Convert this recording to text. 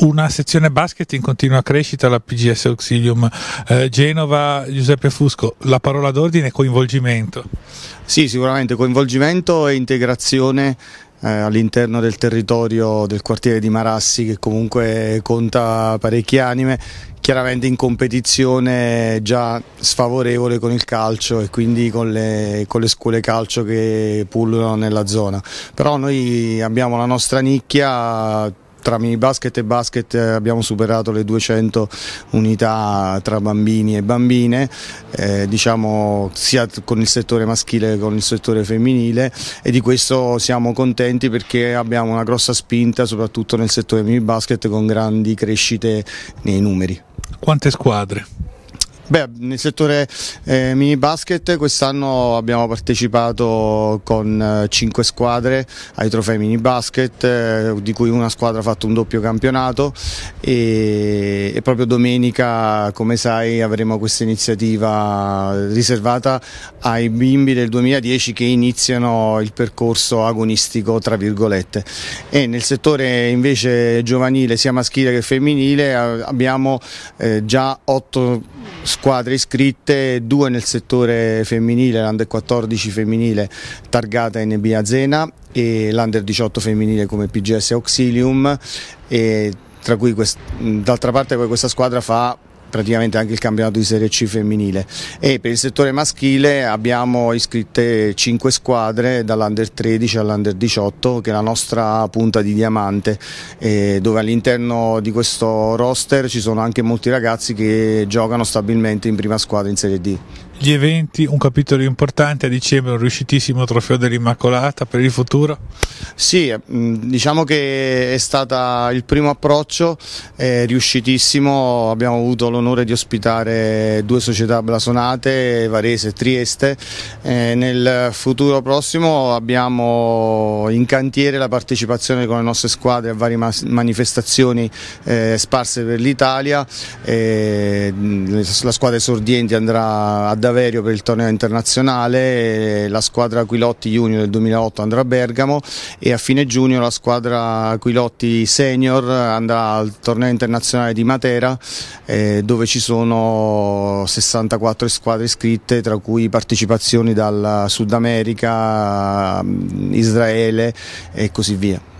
una sezione basket in continua crescita, la PGS Auxilium. Eh, Genova, Giuseppe Fusco, la parola d'ordine è coinvolgimento. Sì, sicuramente coinvolgimento e integrazione eh, all'interno del territorio del quartiere di Marassi che comunque conta parecchie anime, chiaramente in competizione già sfavorevole con il calcio e quindi con le, con le scuole calcio che pullulano nella zona. Però noi abbiamo la nostra nicchia tra mini basket e basket eh, abbiamo superato le 200 unità tra bambini e bambine, eh, diciamo sia con il settore maschile che con il settore femminile e di questo siamo contenti perché abbiamo una grossa spinta soprattutto nel settore mini basket con grandi crescite nei numeri. Quante squadre? Beh, nel settore eh, mini basket quest'anno abbiamo partecipato con eh, 5 squadre ai trofei mini basket, eh, di cui una squadra ha fatto un doppio campionato e, e proprio domenica, come sai, avremo questa iniziativa riservata ai bimbi del 2010 che iniziano il percorso agonistico, tra virgolette. E nel settore invece giovanile, sia maschile che femminile, abbiamo eh, già 8 squadre squadre iscritte, due nel settore femminile, l'Under 14 femminile targata NBA Zena e l'Under 18 femminile come PGS Auxilium. E tra cui d'altra parte questa squadra fa praticamente anche il campionato di Serie C femminile e per il settore maschile abbiamo iscritte 5 squadre dall'Under 13 all'Under 18 che è la nostra punta di diamante eh, dove all'interno di questo roster ci sono anche molti ragazzi che giocano stabilmente in prima squadra in Serie D gli eventi, un capitolo importante a dicembre, un riuscitissimo trofeo dell'Immacolata per il futuro? Sì, eh, mm, diciamo che è stato il primo approccio, riuscitissimo, abbiamo avuto l'onore l'onore di ospitare due società blasonate, Varese e Trieste. Eh, nel futuro prossimo abbiamo in cantiere la partecipazione con le nostre squadre a varie manifestazioni eh, sparse per l'Italia. Eh, la squadra esordienti andrà ad Averio per il torneo internazionale, la squadra Aquilotti Junior del 2008 andrà a Bergamo e a fine giugno la squadra Aquilotti Senior andrà al torneo internazionale di Matera eh, dove ci sono 64 squadre iscritte, tra cui partecipazioni dal Sud America, mm, Israele e così via.